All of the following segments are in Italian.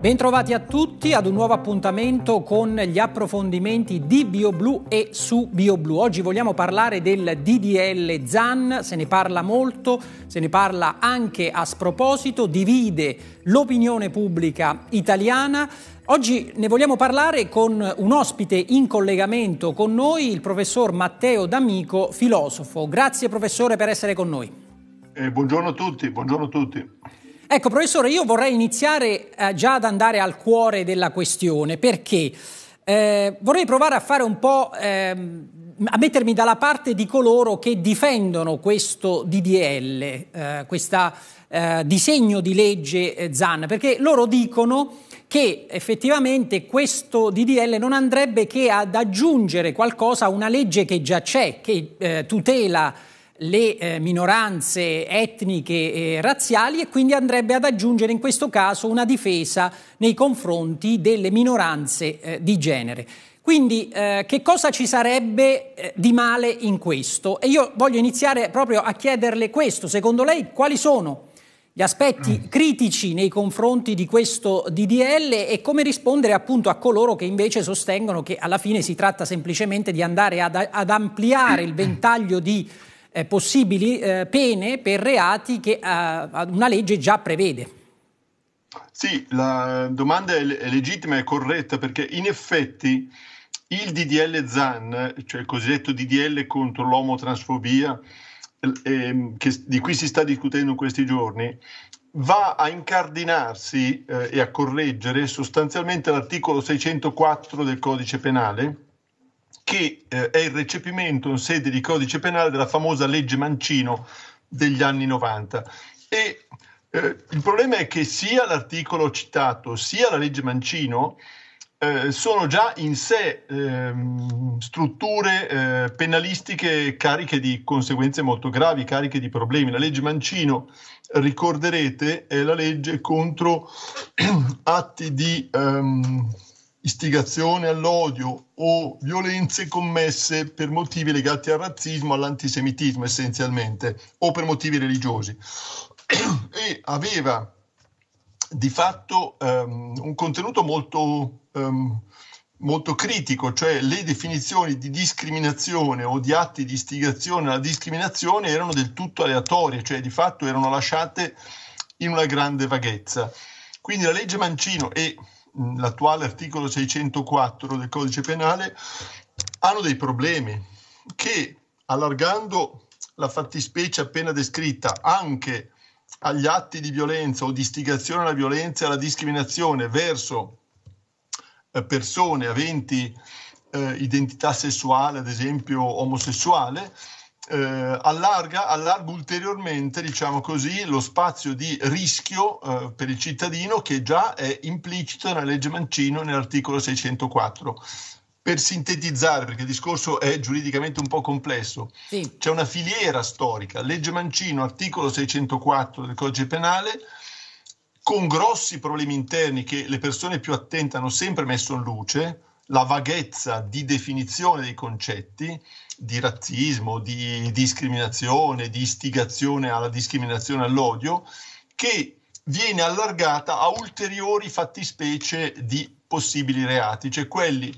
Bentrovati a tutti ad un nuovo appuntamento con gli approfondimenti di BioBlu e su BioBlu. Oggi vogliamo parlare del DDL ZAN, se ne parla molto, se ne parla anche a sproposito, divide l'opinione pubblica italiana. Oggi ne vogliamo parlare con un ospite in collegamento con noi, il professor Matteo D'Amico, filosofo. Grazie professore per essere con noi. Eh, buongiorno a tutti, buongiorno a tutti. Ecco, professore, io vorrei iniziare eh, già ad andare al cuore della questione perché eh, vorrei provare a fare un po', ehm, a mettermi dalla parte di coloro che difendono questo DDL, eh, questo eh, disegno di legge eh, ZAN, perché loro dicono che effettivamente questo DDL non andrebbe che ad aggiungere qualcosa a una legge che già c'è, che eh, tutela le eh, minoranze etniche e razziali e quindi andrebbe ad aggiungere in questo caso una difesa nei confronti delle minoranze eh, di genere. Quindi eh, che cosa ci sarebbe eh, di male in questo? E io voglio iniziare proprio a chiederle questo. Secondo lei quali sono gli aspetti mm. critici nei confronti di questo DDL e come rispondere appunto a coloro che invece sostengono che alla fine si tratta semplicemente di andare ad, ad ampliare il ventaglio di eh, possibili eh, pene per reati che eh, una legge già prevede. Sì, la domanda è legittima e corretta perché in effetti il DDL ZAN, cioè il cosiddetto DDL contro l'omotransfobia, eh, che, di cui si sta discutendo in questi giorni, va a incardinarsi eh, e a correggere sostanzialmente l'articolo 604 del codice penale, che eh, è il recepimento in sede di codice penale della famosa legge Mancino degli anni 90. E eh, il problema è che sia l'articolo citato sia la legge Mancino eh, sono già in sé ehm, strutture eh, penalistiche cariche di conseguenze molto gravi, cariche di problemi. La legge Mancino, ricorderete, è la legge contro atti di... Ehm, istigazione all'odio o violenze commesse per motivi legati al razzismo, all'antisemitismo essenzialmente, o per motivi religiosi. E aveva di fatto um, un contenuto molto, um, molto critico, cioè le definizioni di discriminazione o di atti di istigazione alla discriminazione erano del tutto aleatorie, cioè di fatto erano lasciate in una grande vaghezza. Quindi la legge Mancino e l'attuale articolo 604 del codice penale, hanno dei problemi che allargando la fattispecie appena descritta anche agli atti di violenza o di istigazione alla violenza e alla discriminazione verso eh, persone aventi eh, identità sessuale, ad esempio omosessuale, eh, allarga, allarga, ulteriormente diciamo così, lo spazio di rischio eh, per il cittadino che già è implicito nella legge Mancino nell'articolo 604. Per sintetizzare, perché il discorso è giuridicamente un po' complesso, sì. c'è una filiera storica, legge Mancino, articolo 604 del codice penale, con grossi problemi interni che le persone più attente hanno sempre messo in luce, la vaghezza di definizione dei concetti, di razzismo, di discriminazione, di istigazione alla discriminazione all'odio, che viene allargata a ulteriori fattispecie di possibili reati, cioè quelli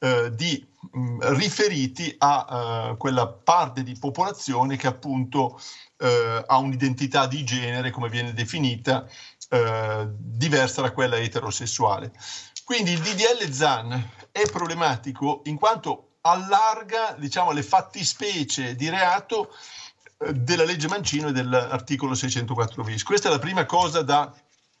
eh, di, mh, riferiti a eh, quella parte di popolazione che appunto eh, ha un'identità di genere, come viene definita, eh, diversa da quella eterosessuale. Quindi il DDL ZAN è problematico in quanto allarga diciamo, le fattispecie di reato eh, della legge Mancino e dell'articolo 604 bis. Questa è la prima cosa da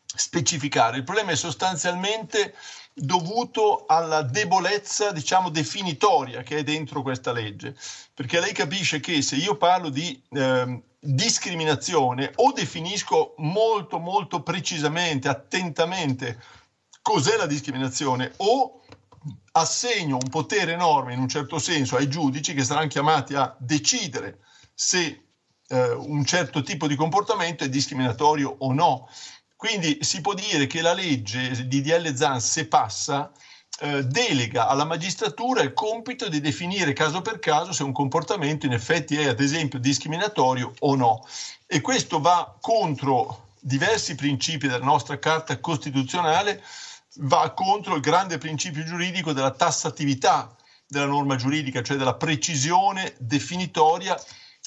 specificare. Il problema è sostanzialmente dovuto alla debolezza, diciamo, definitoria che è dentro questa legge, perché lei capisce che se io parlo di eh, discriminazione o definisco molto molto precisamente, attentamente cos'è la discriminazione o assegno un potere enorme in un certo senso ai giudici che saranno chiamati a decidere se eh, un certo tipo di comportamento è discriminatorio o no. Quindi si può dire che la legge di DL Zan, se passa, eh, delega alla magistratura il compito di definire caso per caso se un comportamento in effetti è ad esempio discriminatorio o no. E questo va contro diversi principi della nostra Carta Costituzionale va contro il grande principio giuridico della tassatività della norma giuridica, cioè della precisione definitoria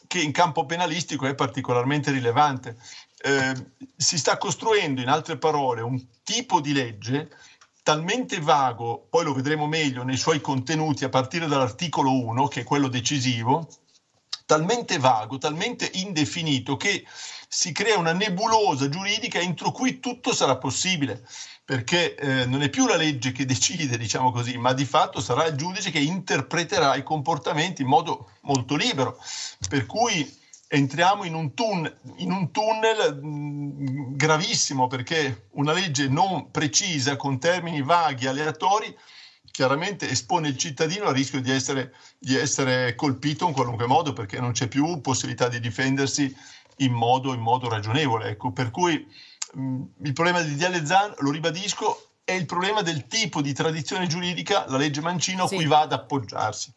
che in campo penalistico è particolarmente rilevante. Eh, si sta costruendo, in altre parole, un tipo di legge talmente vago, poi lo vedremo meglio nei suoi contenuti a partire dall'articolo 1, che è quello decisivo, talmente vago, talmente indefinito che si crea una nebulosa giuridica entro cui tutto sarà possibile perché eh, non è più la legge che decide, diciamo così, ma di fatto sarà il giudice che interpreterà i comportamenti in modo molto libero. Per cui entriamo in un, tun- in un tunnel mm, gravissimo, perché una legge non precisa, con termini vaghi, aleatori, chiaramente espone il cittadino al rischio di essere, di essere colpito in qualunque modo, perché non c'è più possibilità di difendersi in modo, in modo ragionevole. Ecco, per cui il problema di DL Zan, lo ribadisco, è il problema del tipo di tradizione giuridica, la legge Mancino, sì. a cui va ad appoggiarsi.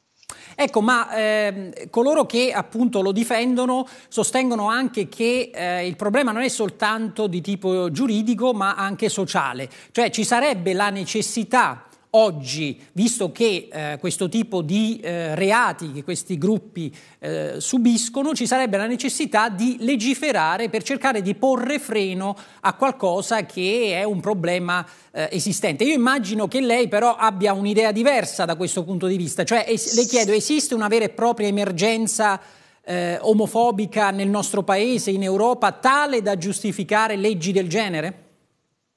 Ecco, ma eh, coloro che appunto lo difendono sostengono anche che eh, il problema non è soltanto di tipo giuridico, ma anche sociale, cioè ci sarebbe la necessità oggi, visto che eh, questo tipo di eh, reati che questi gruppi eh, subiscono, ci sarebbe la necessità di legiferare per cercare di porre freno a qualcosa che è un problema eh, esistente. Io immagino che lei però abbia un'idea diversa da questo punto di vista, cioè es- le chiedo, esiste una vera e propria emergenza eh, omofobica nel nostro paese, in Europa, tale da giustificare leggi del genere?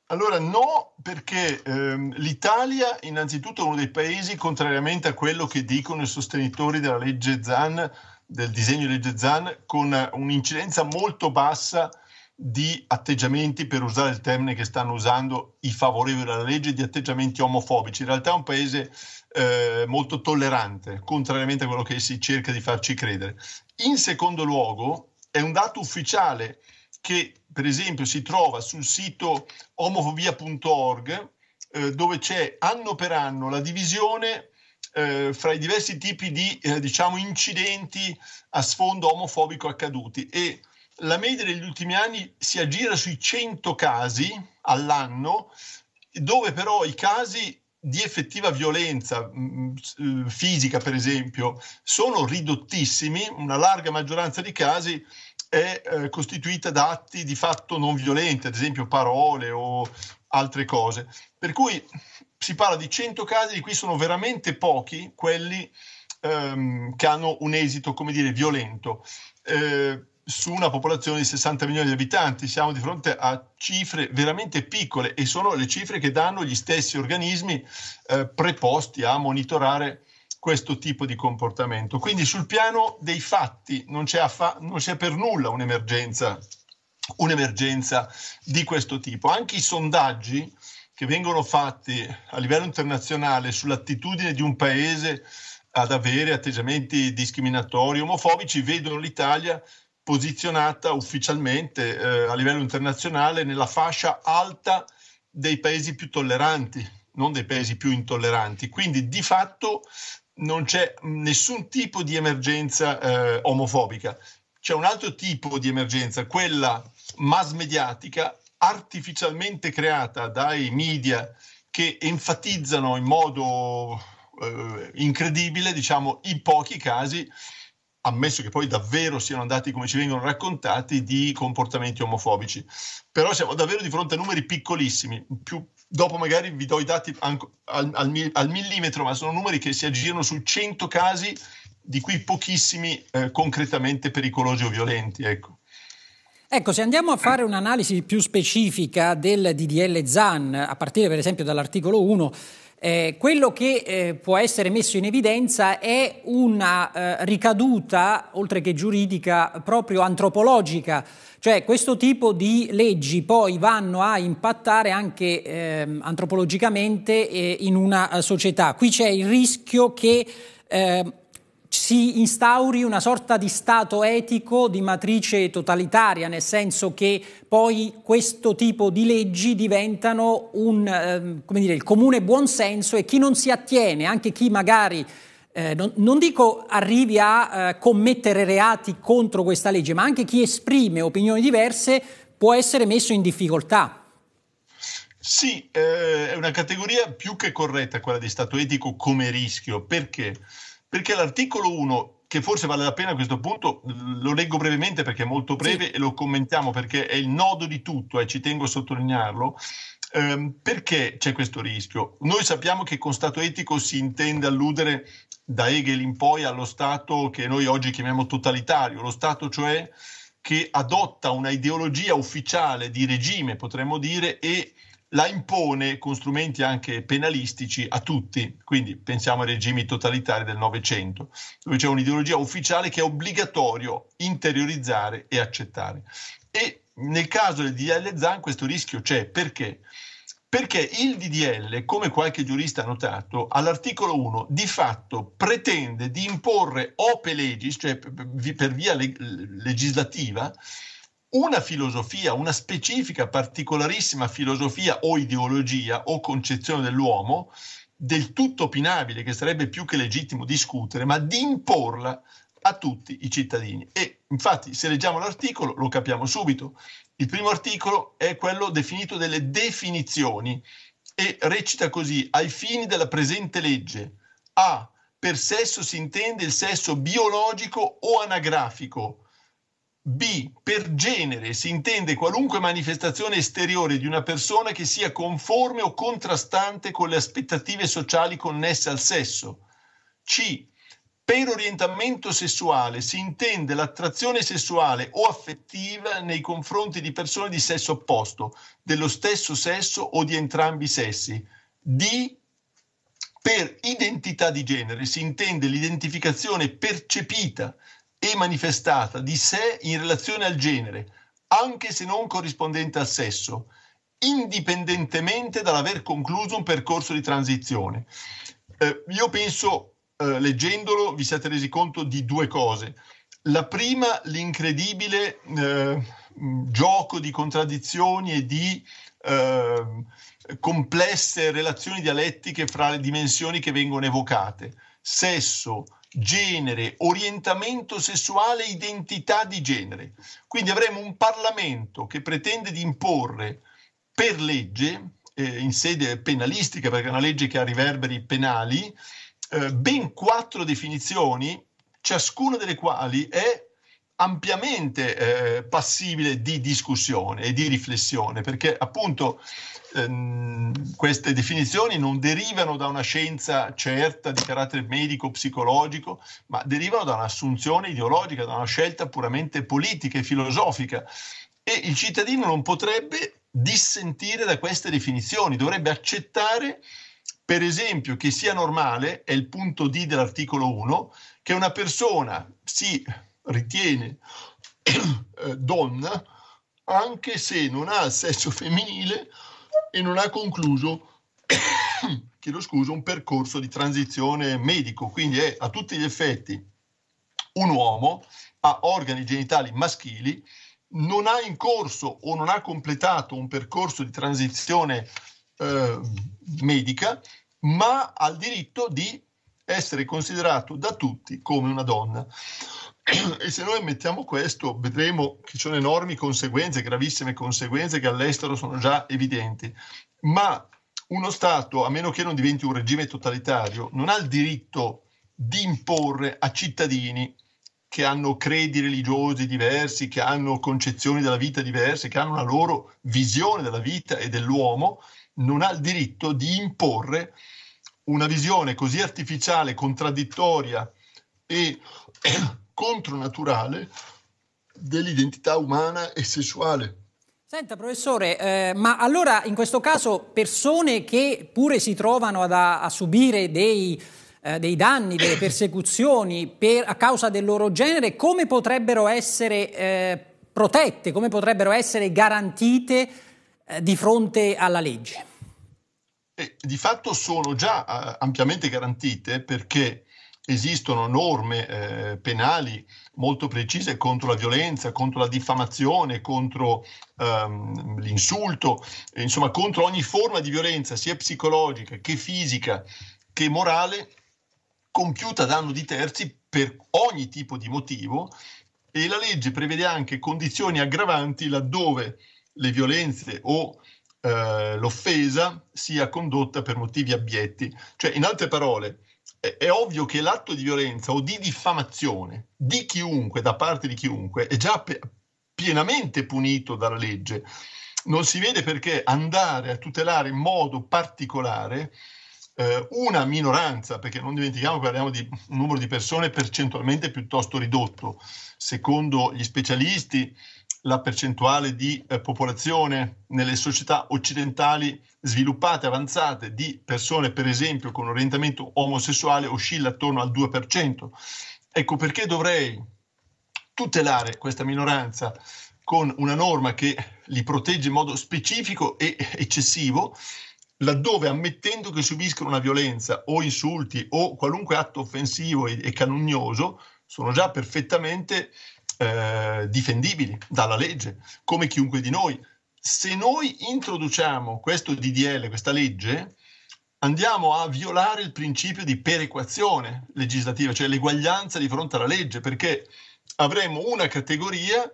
Allora no, perché ehm, l'Italia innanzitutto è uno dei paesi, contrariamente a quello che dicono i sostenitori della legge Zan, del disegno di legge Zan, con un'incidenza molto bassa di atteggiamenti, per usare il termine che stanno usando i favorevoli alla legge, di atteggiamenti omofobici. In realtà è un paese eh, molto tollerante, contrariamente a quello che si cerca di farci credere. In secondo luogo, è un dato ufficiale che per esempio si trova sul sito omofobia.org eh, dove c'è anno per anno la divisione eh, fra i diversi tipi di eh, diciamo incidenti a sfondo omofobico accaduti e la media degli ultimi anni si aggira sui 100 casi all'anno dove però i casi di effettiva violenza mh, mm, mm, fisica, per esempio, sono ridottissimi, una larga maggioranza di casi è eh, costituita da atti di fatto non violenti, ad esempio parole o altre cose. Per cui si parla di 100 casi, di cui sono veramente pochi quelli ehm, che hanno un esito, come dire, violento. Eh, su una popolazione di 60 milioni di abitanti, siamo di fronte a cifre veramente piccole e sono le cifre che danno gli stessi organismi eh, preposti a monitorare questo tipo di comportamento. Quindi sul piano dei fatti non c'è, affa- non c'è per nulla un'emergenza, un'emergenza, di questo tipo. Anche i sondaggi che vengono fatti a livello internazionale sull'attitudine di un paese ad avere atteggiamenti discriminatori, omofobici, vedono l'Italia posizionata ufficialmente eh, a livello internazionale nella fascia alta dei paesi più tolleranti, non dei paesi più intolleranti. Quindi di fatto non c'è nessun tipo di emergenza eh, omofobica, c'è un altro tipo di emergenza, quella mass mediatica artificialmente creata dai media che enfatizzano in modo eh, incredibile, diciamo, i pochi casi ammesso che poi davvero siano andati come ci vengono raccontati, di comportamenti omofobici. Però siamo davvero di fronte a numeri piccolissimi, più dopo magari vi do i dati al, al, al, millimetro, ma sono numeri che si aggirano su 100 casi, di cui pochissimi eh, concretamente pericolosi o violenti. Ecco. Ecco, se andiamo a fare un'analisi più specifica del DDL ZAN, a partire per esempio dall'articolo 1, eh, quello che eh, può essere messo in evidenza è una eh, ricaduta, oltre che giuridica, proprio antropologica cioè questo tipo di leggi poi vanno a impattare anche eh, antropologicamente eh, in una eh, società. Qui c'è il rischio che eh, si instauri una sorta di stato etico di matrice totalitaria, nel senso che poi questo tipo di leggi diventano un, ehm, dire, il comune buonsenso e chi non si attiene, anche chi magari eh, non, non, dico arrivi a eh, commettere reati contro questa legge, ma anche chi esprime opinioni diverse può essere messo in difficoltà. Sì, eh, è una categoria più che corretta quella di stato etico come rischio. Perché? Perché l'articolo 1, che forse vale la pena a questo punto, lo leggo brevemente perché è molto breve sì. e lo commentiamo perché è il nodo di tutto e eh, ci tengo a sottolinearlo ehm, perché c'è questo rischio? Noi sappiamo che con stato etico si intende alludere da Hegel in poi allo Stato che noi oggi chiamiamo totalitario, lo Stato cioè che adotta una ideologia ufficiale di regime, potremmo dire, e la impone con strumenti anche penalistici a tutti, quindi pensiamo ai regimi totalitari del Novecento, dove c'è un'ideologia ufficiale che è obbligatorio interiorizzare e accettare. E nel caso del DL Zan questo rischio c'è, perché? Perché il DDL, come qualche giurista ha notato, all'articolo 1 di fatto pretende di imporre ope legis, cioè per via leg- legislativa, una filosofia, una specifica, particolarissima filosofia o ideologia o concezione dell'uomo, del tutto opinabile, che sarebbe più che legittimo discutere, ma di imporla a tutti i cittadini. E infatti, se leggiamo l'articolo, lo capiamo subito. Il primo articolo è quello definito delle definizioni e recita così, ai fini della presente legge, a. Per sesso si intende il sesso biologico o anagrafico. B. Per genere si intende qualunque manifestazione esteriore di una persona che sia conforme o contrastante con le aspettative sociali connesse al sesso. C. Per orientamento sessuale si intende l'attrazione sessuale o affettiva nei confronti di persone di sesso opposto, dello stesso sesso o di entrambi i sessi. D. Per identità di genere si intende l'identificazione percepita e manifestata di sé in relazione al genere, anche se non corrispondente al sesso, indipendentemente dall'aver concluso un percorso di transizione. Eh, io penso eh, leggendolo vi siete resi conto di due cose. La prima, l'incredibile eh, mm, gioco di contraddizioni e di eh, complesse relazioni dialettiche fra le dimensioni che vengono evocate. Sesso, genere, orientamento sessuale, identità di genere. Quindi avremo un Parlamento che pretende di imporre per legge, eh, in sede penalistica, perché è una legge che ha riverberi penali, eh, ben quattro definizioni, ciascuna delle quali è ampiamente eh, passibile di discussione e di riflessione, perché appunto ehm, queste definizioni non derivano da una scienza certa di carattere medico-psicologico, ma derivano da un'assunzione ideologica, da una scelta puramente politica e filosofica. E il cittadino non potrebbe dissentire da queste definizioni, dovrebbe accettare eh, per esempio, che sia normale, è il punto D dell'articolo 1, che una persona si ritiene eh, donna anche se non ha il sesso femminile e non ha concluso chiedo scusa, un percorso di transizione medico, quindi è a tutti gli effetti un uomo, ha organi genitali maschili, non ha in corso o non ha completato un percorso di transizione medico eh, medica, ma ha il diritto di essere considerato da tutti come una donna. E se noi mettiamo questo, vedremo che ci sono enormi conseguenze, gravissime conseguenze che all'estero sono già evidenti. Ma uno Stato, a meno che non diventi un regime totalitario, non ha il diritto di imporre a cittadini che hanno credi religiosi diversi, che hanno concezioni della vita diverse, che hanno una loro visione della vita e dell'uomo, non ha il diritto di imporre una visione così artificiale, contraddittoria e contronaturale dell'identità umana e sessuale. Senta professore, eh, ma allora in questo caso persone che pure si trovano ad, a, a subire dei eh, dei danni, delle persecuzioni per, a causa del loro genere, come potrebbero essere eh, protette, come potrebbero essere garantite eh, di fronte alla legge? Eh, di fatto sono già eh, ampiamente garantite perché esistono norme eh, penali molto precise contro la violenza, contro la diffamazione, contro ehm, l'insulto, insomma contro ogni forma di violenza, sia psicologica che fisica che morale, compiuta a danno di terzi per ogni tipo di motivo e la legge prevede anche condizioni aggravanti laddove le violenze o eh, l'offesa sia condotta per motivi abietti. Cioè, in altre parole, è, è ovvio che l'atto di violenza o di diffamazione di chiunque, da parte di chiunque, è già pe- pienamente punito dalla legge. Non si vede perché andare a tutelare in modo particolare eh, una minoranza, perché non dimentichiamo che parliamo di un numero di persone percentualmente piuttosto ridotto, secondo gli specialisti la percentuale di eh, popolazione nelle società occidentali sviluppate, avanzate, di persone per esempio con orientamento omosessuale oscilla attorno al 2%. Ecco perché dovrei tutelare questa minoranza con una norma che li protegge in modo specifico e eccessivo laddove ammettendo che subiscono una violenza o insulti o qualunque atto offensivo e, e calunnoso sono già perfettamente eh, difendibili dalla legge, come chiunque di noi. Se noi introduciamo questo DDL, questa legge, andiamo a violare il principio di perequazione legislativa, cioè l'eguaglianza di fronte alla legge, perché avremo una categoria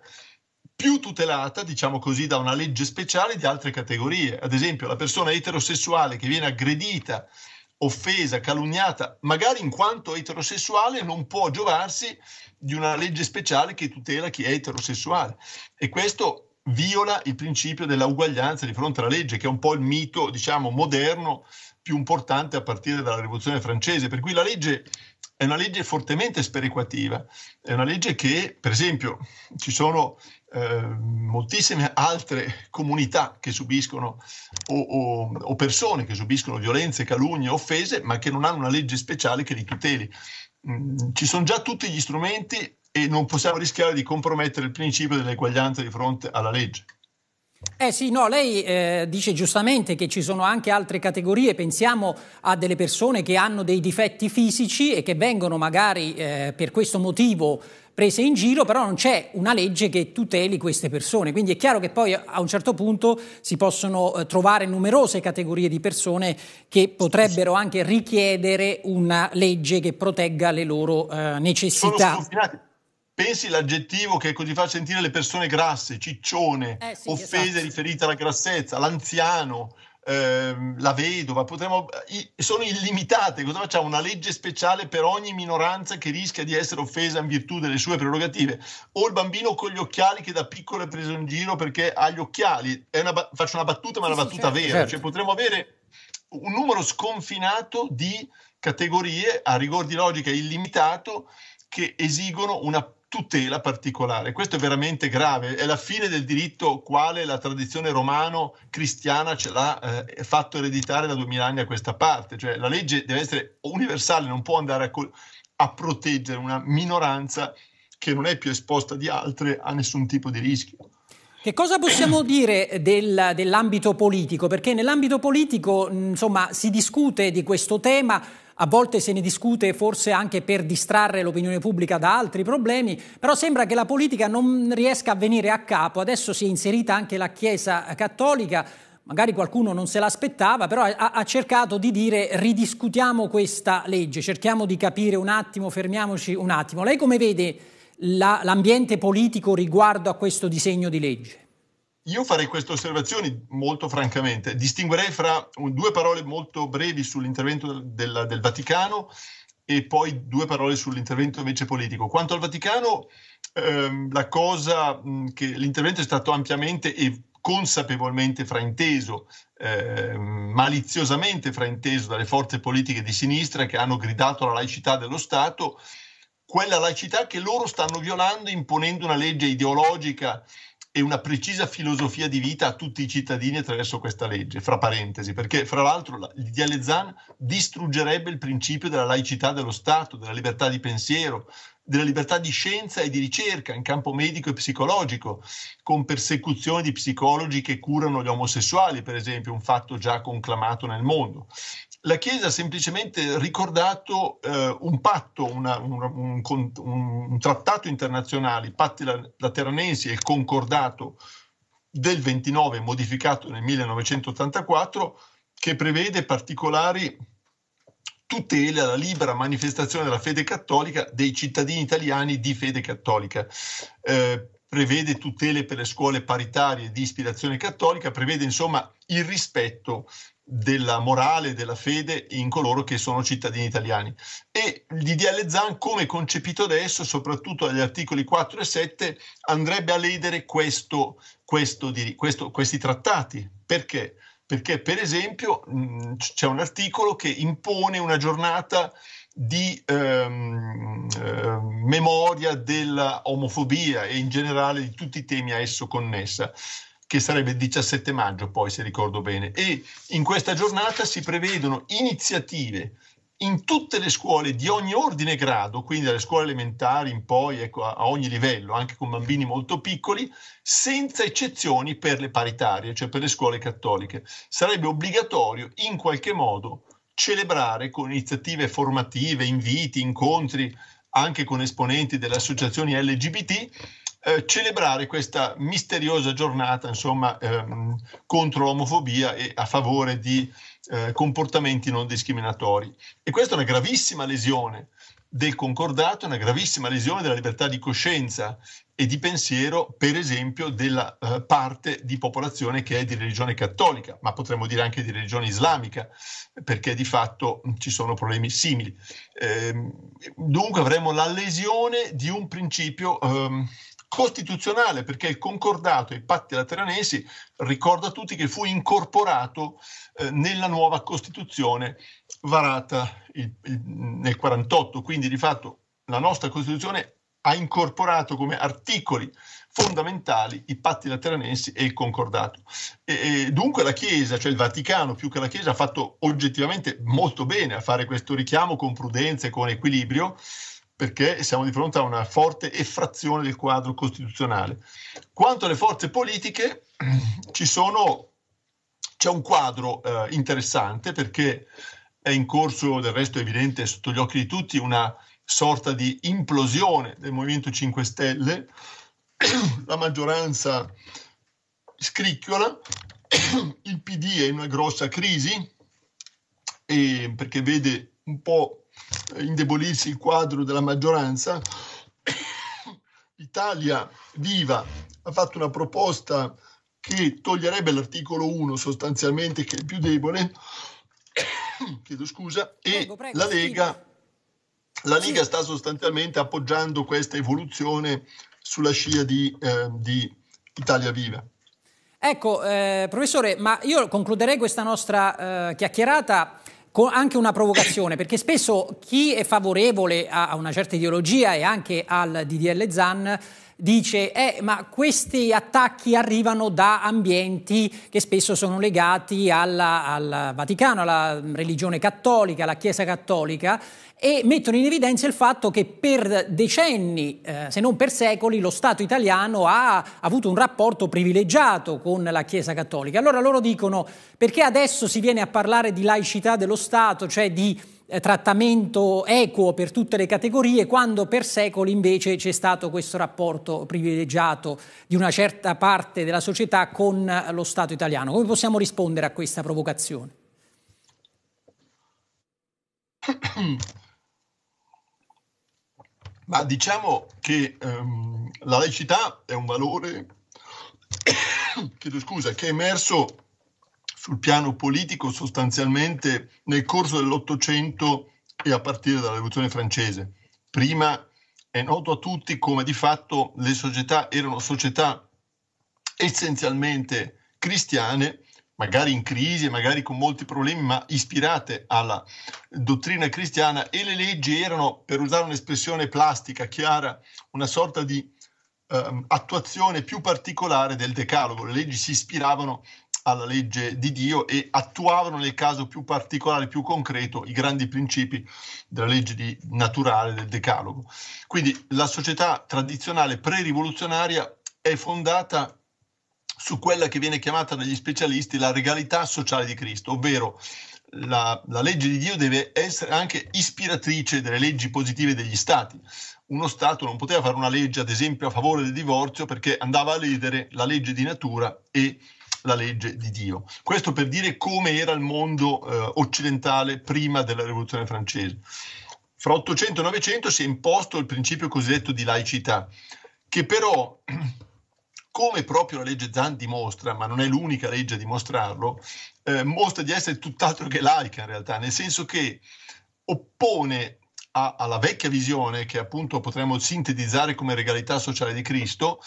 più tutelata, diciamo così, da una legge speciale di altre categorie. Ad esempio, la persona eterosessuale che viene aggredita, offesa, calunniata, magari in quanto eterosessuale, non può giovarsi di una legge speciale che tutela chi è eterosessuale. E questo viola il principio dell'uguaglianza di fronte alla legge, che è un po' il mito, diciamo, moderno più importante a partire dalla Rivoluzione francese. Per cui la legge è una legge fortemente sperequativa, è una legge che, per esempio, ci sono eh, moltissime altre comunità che subiscono o, o, o, persone che subiscono violenze, calunnie, offese, ma che non hanno una legge speciale che li tuteli. Mm, ci sono già tutti gli strumenti e non possiamo rischiare di compromettere il principio dell'eguaglianza di fronte alla legge. Eh sì, no, lei eh, dice giustamente che ci sono anche altre categorie, pensiamo a delle persone che hanno dei difetti fisici e che vengono magari eh, per questo motivo prese in giro, però non c'è una legge che tuteli queste persone. Quindi è chiaro che poi eh, a un certo punto si possono eh, trovare numerose categorie di persone che potrebbero anche richiedere una legge che protegga le loro eh, necessità. Pensi l'aggettivo che così fa sentire le persone grasse, ciccione, eh sì, offese esatto. riferite alla grassezza, l'anziano, Ehm, la vedova, potremmo, sono illimitate. Cosa facciamo? Una legge speciale per ogni minoranza che rischia di essere offesa in virtù delle sue prerogative. O il bambino con gli occhiali che da piccolo è preso in giro perché ha gli occhiali. Una, faccio una battuta, ma è una battuta sì, certo, vera. Certo. Cioè, potremmo avere un numero sconfinato di categorie a rigor di logica illimitato che esigono una tutela particolare. Questo è veramente grave, è la fine del diritto quale la tradizione romano-cristiana ce l'ha eh, fatto ereditare da 2000 anni a questa parte, cioè la legge deve essere universale, non può andare a, co- a proteggere una minoranza che non è più esposta di altre a nessun tipo di rischio. Che cosa possiamo dire del, dell'ambito politico? Perché nell'ambito politico insomma, si discute di questo tema, a volte se ne discute forse anche per distrarre l'opinione pubblica da altri problemi, però sembra che la politica non riesca a venire a capo. Adesso si è inserita anche la Chiesa cattolica, magari qualcuno non se l'aspettava, però ha, ha, cercato di dire ridiscutiamo questa legge, cerchiamo di capire un attimo, fermiamoci un attimo. Lei come vede la, l'ambiente politico riguardo a questo disegno di legge? Io farei queste osservazioni molto francamente. Distinguerei fra due parole molto brevi sull'intervento del, del Vaticano e poi due parole sull'intervento invece politico. Quanto al Vaticano, ehm, cosa, mh, l'intervento è stato ampiamente e consapevolmente frainteso, eh, maliziosamente frainteso dalle forze politiche di sinistra che hanno gridato alla laicità dello Stato, quella laicità che loro stanno violando imponendo una legge ideologica e una precisa filosofia di vita a tutti i cittadini attraverso questa legge, fra parentesi, perché fra l'altro il Diale Zan distruggerebbe il principio della laicità dello Stato, della libertà di pensiero, della libertà di scienza e di ricerca in campo medico e psicologico, con persecuzione di psicologi che curano gli omosessuali, per esempio, un fatto già conclamato nel mondo la Chiesa ha semplicemente ricordato eh, un patto, una, un, un, un, trattato internazionale, i patti lateranensi e il concordato del 29 modificato nel 1984 che prevede particolari tutele alla libera manifestazione della fede cattolica dei cittadini italiani di fede cattolica. Eh, prevede tutele per le scuole paritarie di ispirazione cattolica, prevede insomma il rispetto della morale, della fede in coloro che sono cittadini italiani. E il Zan, come concepito adesso, soprattutto agli articoli 4 e 7, andrebbe a ledere questo, questo, questo, questi trattati. Perché? Perché, per esempio, mh, c'è un articolo che impone una giornata di ehm, eh, memoria dell'omofobia e in generale di tutti i temi a esso connessa che sarebbe il 17 maggio, poi se ricordo bene. E in questa giornata si prevedono iniziative in tutte le scuole di ogni ordine e grado, quindi dalle scuole elementari in poi, ecco, a ogni livello, anche con bambini molto piccoli, senza eccezioni per le paritarie, cioè per le scuole cattoliche. Sarebbe obbligatorio in qualche modo celebrare con iniziative formative, inviti, incontri, anche con esponenti delle associazioni LGBT, eh, celebrare questa misteriosa giornata insomma, ehm, contro l'omofobia e a favore di eh, comportamenti non discriminatori. E questa è una gravissima lesione del concordato, una gravissima lesione della libertà di coscienza e di pensiero, per esempio, della eh, parte di popolazione che è di religione cattolica, ma potremmo dire anche di religione islamica, perché di fatto ci sono problemi simili. Eh, dunque avremo la lesione di un principio eh, costituzionale, perché il concordato e i patti lateranesi ricordo a tutti che fu incorporato eh, nella nuova Costituzione varata il, il, nel 48, quindi di fatto la nostra Costituzione ha incorporato come articoli fondamentali i patti lateranensi e il concordato. E, e dunque la Chiesa, cioè il Vaticano più che la Chiesa, ha fatto oggettivamente molto bene a fare questo richiamo con prudenza e con equilibrio, perché siamo di fronte a una forte effrazione del quadro costituzionale. Quanto alle forze politiche, sono, c'è un quadro eh, interessante perché è in corso, del resto è evidente, sotto gli occhi di tutti, una sorta di implosione del Movimento 5 Stelle, la maggioranza scricchiola, il PD è in una grossa crisi perché vede un po' indebolirsi il quadro della maggioranza, Italia Viva ha fatto una proposta che toglierebbe l'articolo 1 sostanzialmente che è il più debole, chiedo scusa, e prego, prego, la Lega, la Lega sì. sta sostanzialmente appoggiando questa evoluzione sulla scia di, eh, di Italia Viva. Ecco, eh, professore, ma io concluderei questa nostra eh, chiacchierata anche una provocazione, perché spesso chi è favorevole a, una certa ideologia e anche al DDL Zan dice eh, ma questi attacchi arrivano da ambienti che spesso sono legati alla, al Vaticano, alla religione cattolica, alla Chiesa cattolica e mettono in evidenza il fatto che per decenni, eh, se non per secoli, lo Stato italiano ha avuto un rapporto privilegiato con la Chiesa cattolica. Allora loro dicono perché adesso si viene a parlare di laicità dello Stato, cioè di eh, trattamento equo per tutte le categorie, quando per secoli invece c'è stato questo rapporto privilegiato di una certa parte della società con lo Stato italiano. Come possiamo rispondere a questa provocazione? Ma diciamo che um, la laicità è un valore che è emerso sul piano politico sostanzialmente nel corso dell'Ottocento e a partire dalla Rivoluzione francese. Prima è noto a tutti come di fatto le società erano società essenzialmente cristiane, magari in crisi, magari con molti problemi, ma ispirate alla dottrina cristiana e le leggi erano, per usare un'espressione plastica, chiara, una sorta di ehm, attuazione più particolare del decalogo. Le leggi si ispiravano alla legge di Dio e attuavano nel caso più particolare, più concreto, i grandi principi della legge di, naturale del Decalogo. Quindi la società tradizionale pre-rivoluzionaria è fondata su quella che viene chiamata dagli specialisti la regalità sociale di Cristo, ovvero la, la, legge di Dio deve essere anche ispiratrice delle leggi positive degli stati. Uno Stato non poteva fare una legge, ad esempio, a favore del divorzio perché andava a ledere la legge di natura e la legge di Dio. Questo per dire come era il mondo eh, occidentale prima della Rivoluzione francese. Fra 800 e 900 si è imposto il principio cosiddetto di laicità, che però, come proprio la legge Zan dimostra, ma non è l'unica legge a dimostrarlo, eh, mostra di essere tutt'altro che laica in realtà, nel senso che oppone a, alla vecchia visione, che appunto potremmo sintetizzare come regalità sociale di Cristo,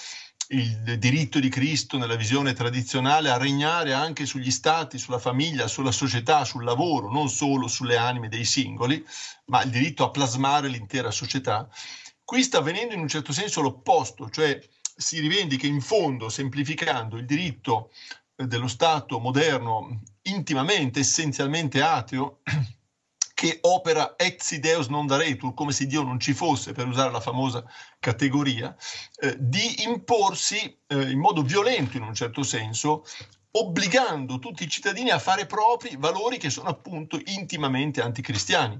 il diritto di Cristo nella visione tradizionale a regnare anche sugli stati, sulla famiglia, sulla società, sul lavoro, non solo sulle anime dei singoli, ma il diritto a plasmare l'intera società. Qui sta avvenendo in un certo senso l'opposto, cioè si rivendica in fondo, semplificando, il diritto eh, dello Stato moderno intimamente, essenzialmente ateo che opera ex deus non daretur, come se Dio non ci fosse, per usare la famosa categoria, eh, di imporsi eh, in modo violento in un certo senso, obbligando tutti i cittadini a fare propri valori che sono appunto intimamente anticristiani.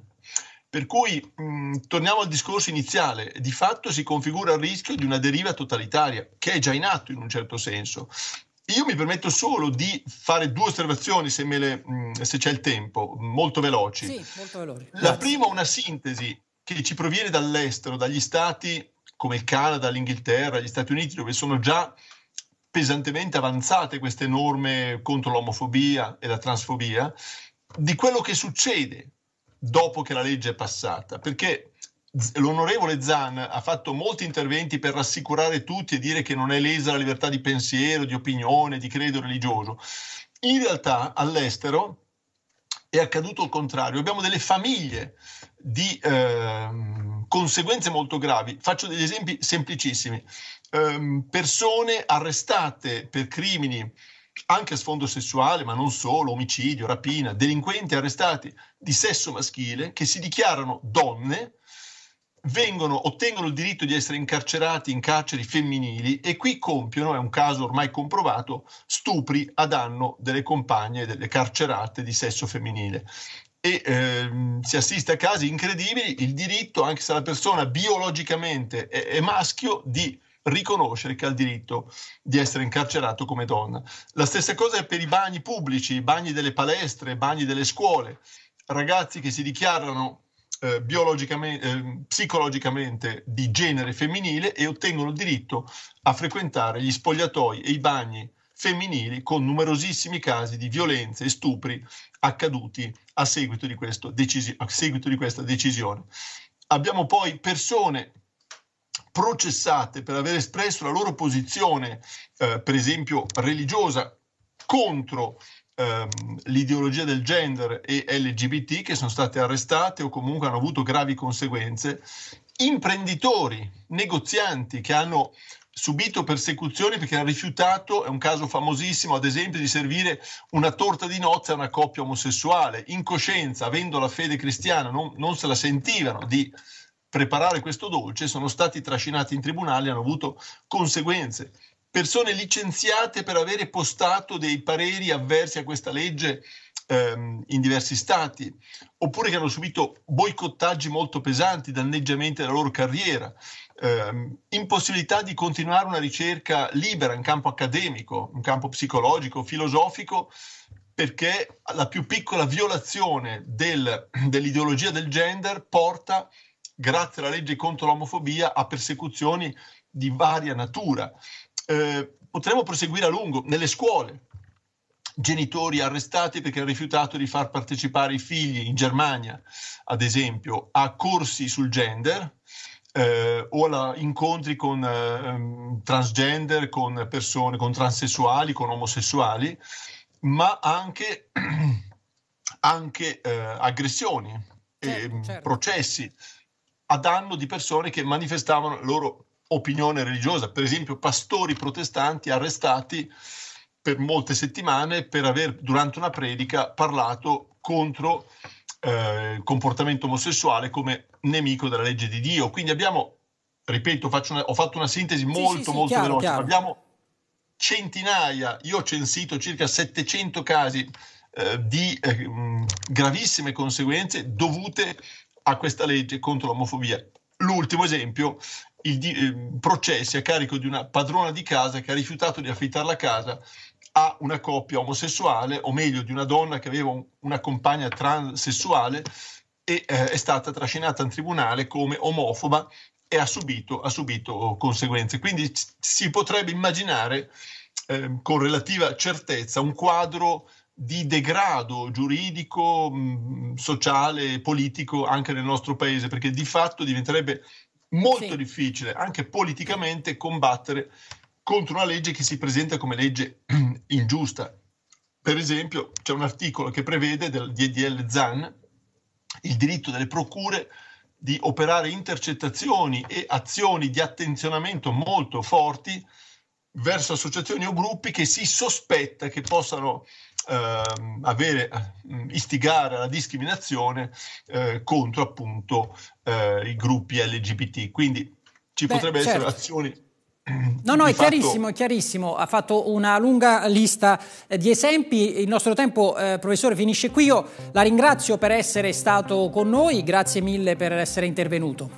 Per cui mh, mm, torniamo al discorso iniziale, di fatto si configura il rischio di una deriva totalitaria, che è già in atto in un certo senso, io mi permetto solo di fare due osservazioni, se, le, mm, se c'è il tempo, molto veloci. Sì, molto veloci. La Grazie. prima, una sintesi che ci proviene dall'estero, dagli stati come il Canada, l'Inghilterra, gli Stati Uniti, dove sono già pesantemente avanzate queste norme contro l'omofobia e la transfobia, di quello che succede dopo che la legge è passata. Perché l'onorevole Zan ha fatto molti interventi per rassicurare tutti e dire che non è lesa la libertà di pensiero, di opinione, di credo religioso. In realtà all'estero è accaduto il contrario. Abbiamo delle famiglie di eh, conseguenze molto gravi. Faccio degli esempi semplicissimi. Eh, persone arrestate per crimini anche a sfondo sessuale, ma non solo, omicidio, rapina, delinquenti arrestati di sesso maschile che si dichiarano donne vengono, ottengono il diritto di essere incarcerati in carceri femminili e qui compiono, è un caso ormai comprovato, stupri a danno delle compagne, delle carcerate di sesso femminile e ehm, si assiste a casi incredibili, il diritto, anche se la persona biologicamente è, è, maschio, di riconoscere che ha il diritto di essere incarcerato come donna. La stessa cosa è per i bagni pubblici, i bagni delle palestre, i bagni delle scuole, ragazzi che si dichiarano eh, biologicamente, eh, psicologicamente di genere femminile e ottengono il diritto a frequentare gli spogliatoi e i bagni femminili con numerosissimi casi di violenze e stupri accaduti a seguito di, decisi- a seguito di questa decisione. Abbiamo poi persone processate per aver espresso la loro posizione, eh, per esempio religiosa, contro ehm, l'ideologia del gender e LGBT che sono state arrestate o comunque hanno avuto gravi conseguenze, imprenditori, negozianti che hanno subito persecuzioni perché ha rifiutato, è un caso famosissimo, ad esempio, di servire una torta di nozze a una coppia omosessuale. In coscienza, avendo la fede cristiana, non, non se la sentivano di preparare questo dolce, sono stati trascinati in tribunale e hanno avuto conseguenze persone licenziate per avere postato dei pareri avversi a questa legge ehm, in diversi stati, oppure che hanno subito boicottaggi molto pesanti, danneggiamenti della loro carriera, ehm, impossibilità di continuare una ricerca libera in campo accademico, in campo psicologico, filosofico, perché la più piccola violazione del, dell'ideologia del gender porta, grazie alla legge contro l'omofobia, a persecuzioni di varia natura. Eh, potremmo proseguire a lungo nelle scuole. Genitori arrestati perché hanno rifiutato di far partecipare i figli in Germania, ad esempio, a corsi sul gender eh, o a incontri con eh, ehm, transgender, con persone, con transessuali, con omosessuali, ma anche, anche eh, aggressioni e mm, certo. processi a danno di persone che manifestavano loro opinione religiosa, per esempio pastori protestanti arrestati per molte settimane per aver durante una predica parlato contro eh, il comportamento omosessuale come nemico della legge di Dio. Quindi abbiamo, ripeto, una, ho fatto una sintesi molto sì, sì, molto chiaro, veloce, chiaro. abbiamo centinaia, io ho censito circa 700 casi eh, di eh, gravissime conseguenze dovute a questa legge contro l'omofobia. L'ultimo esempio il di- eh, processi a carico di una padrona di casa che ha rifiutato di affittare la casa a una coppia omosessuale, o meglio di una donna che aveva un, una compagna transessuale e eh, è stata trascinata in tribunale come omofoba e ha subito, ha subito oh, conseguenze. Quindi c- si potrebbe immaginare eh, con relativa certezza un quadro di degrado giuridico, mh, mm, sociale, politico anche nel nostro paese, perché di fatto diventerebbe molto sì. difficile anche politicamente combattere contro una legge che si presenta come legge ingiusta. Per esempio, c'è un articolo che prevede del DDL ZAN il diritto delle procure di operare intercettazioni e azioni di attenzionamento molto forti verso associazioni o gruppi che si sospetta che possano ehm, avere, eh, istigare alla discriminazione eh, contro appunto eh, i gruppi LGBT. Quindi ci Beh, potrebbero certo. essere azioni No, no, è chiarissimo, è chiarissimo, Ha fatto una lunga lista eh, di esempi. Il nostro tempo, eh, professore, finisce qui. Io la ringrazio per essere stato con noi. Grazie mille per essere intervenuto.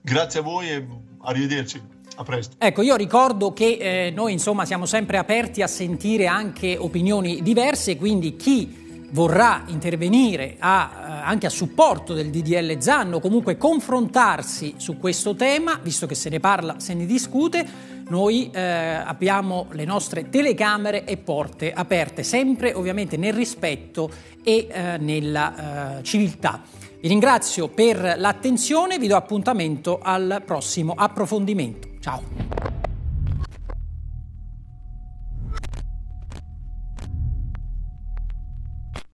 Grazie a voi e arrivederci. A presto. Ecco, io ricordo che eh, noi insomma siamo sempre aperti a sentire anche opinioni diverse, quindi chi vorrà intervenire a, eh, anche a supporto del DDL Zanno, comunque confrontarsi su questo tema, visto che se ne parla, se ne discute, noi eh, abbiamo le nostre telecamere e porte aperte, sempre ovviamente nel rispetto e eh, nella eh, civiltà. Vi ringrazio per l'attenzione, vi do appuntamento al prossimo approfondimento. 招呼。